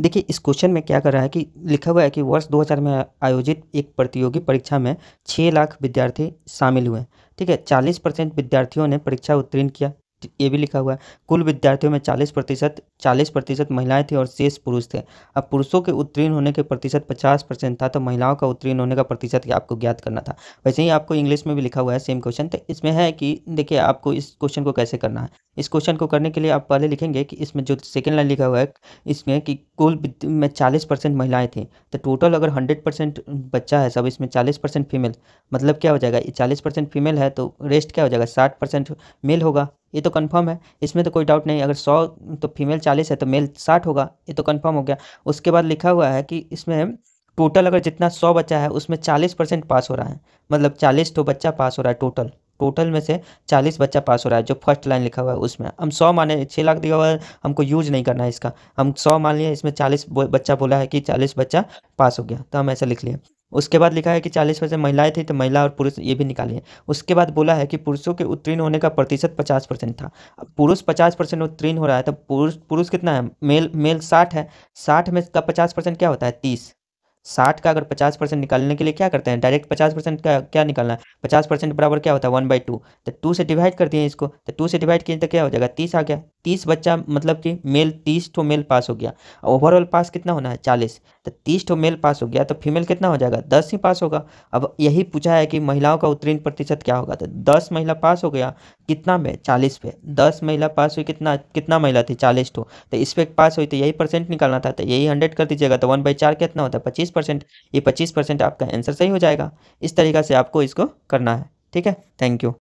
देखिए इस क्वेश्चन में क्या कर रहा है कि लिखा हुआ है कि वर्ष 2000 में आयोजित एक प्रतियोगी परीक्षा में छः लाख विद्यार्थी शामिल हुए ठीक है चालीस परसेंट विद्यार्थियों ने परीक्षा उत्तीर्ण किया ये भी लिखा हुआ है कुल विद्यार्थियों में 40 प्रतिशत चालीस प्रतिशत महिलाएं थी और शेष पुरुष थे अब पुरुषों के उत्तीर्ण होने के प्रतिशत 50 परसेंट था तो महिलाओं का उत्तीर्ण होने का प्रतिशत आपको ज्ञात करना था वैसे ही आपको इंग्लिश में भी लिखा हुआ है सेम क्वेश्चन तो इसमें है कि देखिए आपको इस क्वेश्चन को कैसे करना है इस क्वेश्चन को करने के लिए आप पहले लिखेंगे कि इसमें जो सेकेंड लाइन लिखा हुआ है इसमें कि कुल में चालीस परसेंट महिलाएँ थी तो टोटल अगर हंड्रेड परसेंट बच्चा है सब इसमें चालीस परसेंट फीमेल मतलब क्या हो जाएगा ये चालीस परसेंट फीमेल है तो रेस्ट क्या हो जाएगा साठ परसेंट मेल होगा ये तो कंफर्म है इसमें तो कोई डाउट नहीं अगर सौ तो फीमेल चालीस है तो मेल साठ होगा ये तो कंफर्म हो गया उसके बाद लिखा हुआ है कि इसमें टोटल अगर जितना सौ बच्चा है उसमें चालीस परसेंट पास हो रहा है मतलब चालीस तो बच्चा पास हो रहा है टोटल टोटल में से चालीस बच्चा पास हो रहा है जो फर्स्ट लाइन लिखा हुआ है उसमें हम सौ माने छः लाख दिया हुआ है हमको यूज नहीं करना है इसका हम सौ मान लिए इसमें चालीस बच्चा बोला है कि चालीस बच्चा पास हो गया तो हम ऐसा लिख लिया उसके बाद लिखा है कि चालीस परसेंट महिलाएं थी तो महिला और पुरुष ये भी निकालिए उसके बाद बोला है कि पुरुषों के उत्तीर्ण होने का प्रतिशत पचास परसेंट था पुरुष पचास परसेंट उत्तीर्ण हो रहा है तो पुरुष पुरुष कितना है मेल मेल साठ है साठ में का पचास परसेंट क्या होता है तीस साठ का अगर पचास परसेंट निकालने के लिए क्या करते हैं डायरेक्ट पचास परसेंट का क्या निकालना है पचास परसेंट बराबर क्या होता है वन बाई टू तो टू से डिवाइड कर दिए इसको तो टू से डिवाइड किए तो क्या हो जाएगा तीस आ गया तीस बच्चा मतलब कि मेल तीस ठो मेल पास हो गया ओवरऑल पास कितना होना है चालीस तो तीस ठो मेल पास हो गया तो फीमेल कितना हो जाएगा दस ही पास होगा अब यही पूछा है कि महिलाओं का उत्तीर्ण प्रतिशत क्या होगा तो दस महिला पास हो गया कितना में चालीस पे दस महिला पास हुई कितना कितना महिला थी चालीस ठो तो इस पर पास हुई तो यही परसेंट निकालना था तो यही हंड्रेड कर दीजिएगा तो वन बाई चार कितना होता है पच्चीस परसेंट ये पच्चीस परसेंट आपका आंसर सही हो जाएगा इस तरीका से आपको इसको करना है ठीक है थैंक यू